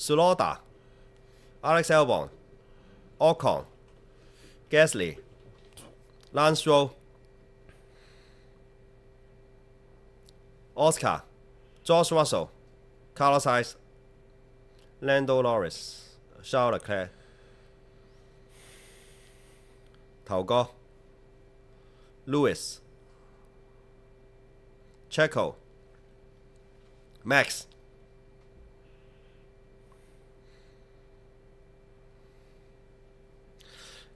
Sulauda, Alex Albon, Ocon, Gasly, Lance Stroll, Oscar, George Russell, Carlos Sainz, Lando Norris, Charles Leclerc, Max.